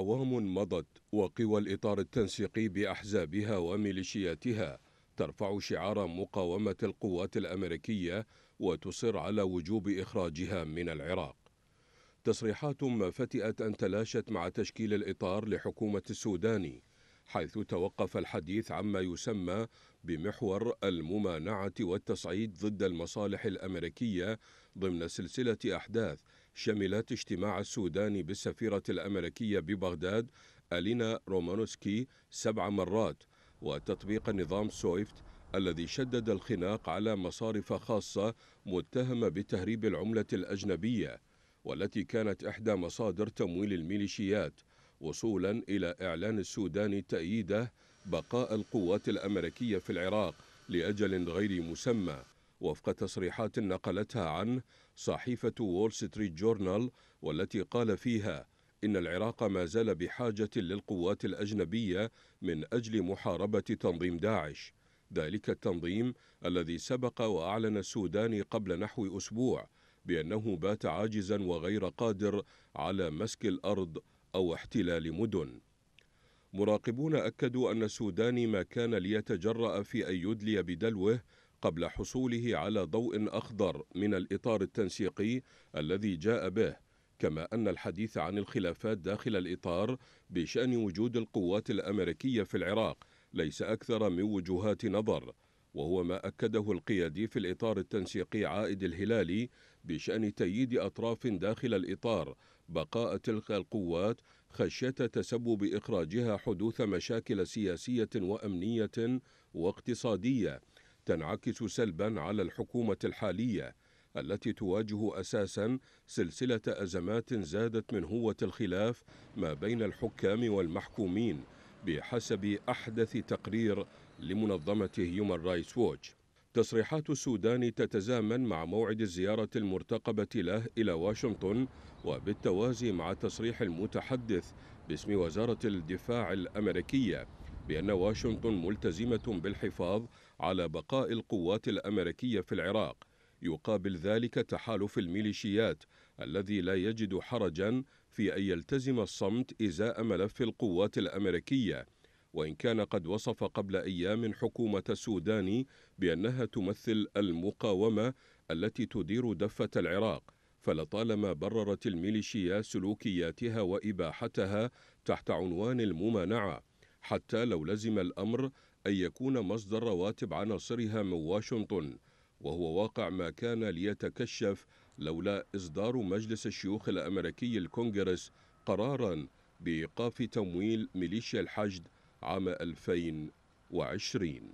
أعوام مضت وقوى الإطار التنسيقي بأحزابها وميليشياتها ترفع شعار مقاومة القوات الأمريكية وتصر على وجوب إخراجها من العراق تصريحات ما فتئت أن تلاشت مع تشكيل الإطار لحكومة السوداني حيث توقف الحديث عما يسمى بمحور الممانعة والتصعيد ضد المصالح الأمريكية ضمن سلسلة أحداث شملت اجتماع السودان بالسفيرة الأمريكية ببغداد ألينا رومانوسكي سبع مرات وتطبيق نظام سويفت الذي شدد الخناق على مصارف خاصة متهمة بتهريب العملة الأجنبية والتي كانت إحدى مصادر تمويل الميليشيات وصولا إلى إعلان السودان تأييده بقاء القوات الأمريكية في العراق لأجل غير مسمى وفق تصريحات نقلتها عن صحيفة وول ستريت جورنال والتي قال فيها إن العراق ما زال بحاجة للقوات الأجنبية من أجل محاربة تنظيم داعش ذلك التنظيم الذي سبق وأعلن السودان قبل نحو أسبوع بأنه بات عاجزا وغير قادر على مسك الأرض أو احتلال مدن مراقبون أكدوا أن السوداني ما كان ليتجرأ في أن يدلي بدلوه قبل حصوله على ضوء أخضر من الإطار التنسيقي الذي جاء به كما أن الحديث عن الخلافات داخل الإطار بشأن وجود القوات الأمريكية في العراق ليس أكثر من وجهات نظر وهو ما أكده القيادي في الإطار التنسيقي عائد الهلالي بشأن تأييد أطراف داخل الإطار بقاء تلك القوات خشية تسبب إخراجها حدوث مشاكل سياسية وأمنية واقتصادية تنعكس سلبا على الحكومة الحالية التي تواجه أساسا سلسلة أزمات زادت من هوة الخلاف ما بين الحكام والمحكومين بحسب أحدث تقرير لمنظمة هيومن رايتس ووتش تصريحات السودان تتزامن مع موعد الزيارة المرتقبة له إلى واشنطن وبالتوازي مع تصريح المتحدث باسم وزارة الدفاع الأمريكية بأن واشنطن ملتزمة بالحفاظ على بقاء القوات الأمريكية في العراق يقابل ذلك تحالف الميليشيات الذي لا يجد حرجا في أن يلتزم الصمت إزاء ملف القوات الأمريكية وإن كان قد وصف قبل أيام حكومة السودان بأنها تمثل المقاومة التي تدير دفة العراق فلطالما بررت الميليشيا سلوكياتها وإباحتها تحت عنوان الممانعة حتى لو لزم الأمر أن يكون مصدر رواتب عناصرها من واشنطن وهو واقع ما كان ليتكشف لولا إصدار مجلس الشيوخ الأمريكي الكونغرس قراراً بإيقاف تمويل ميليشيا الحشد عام 2020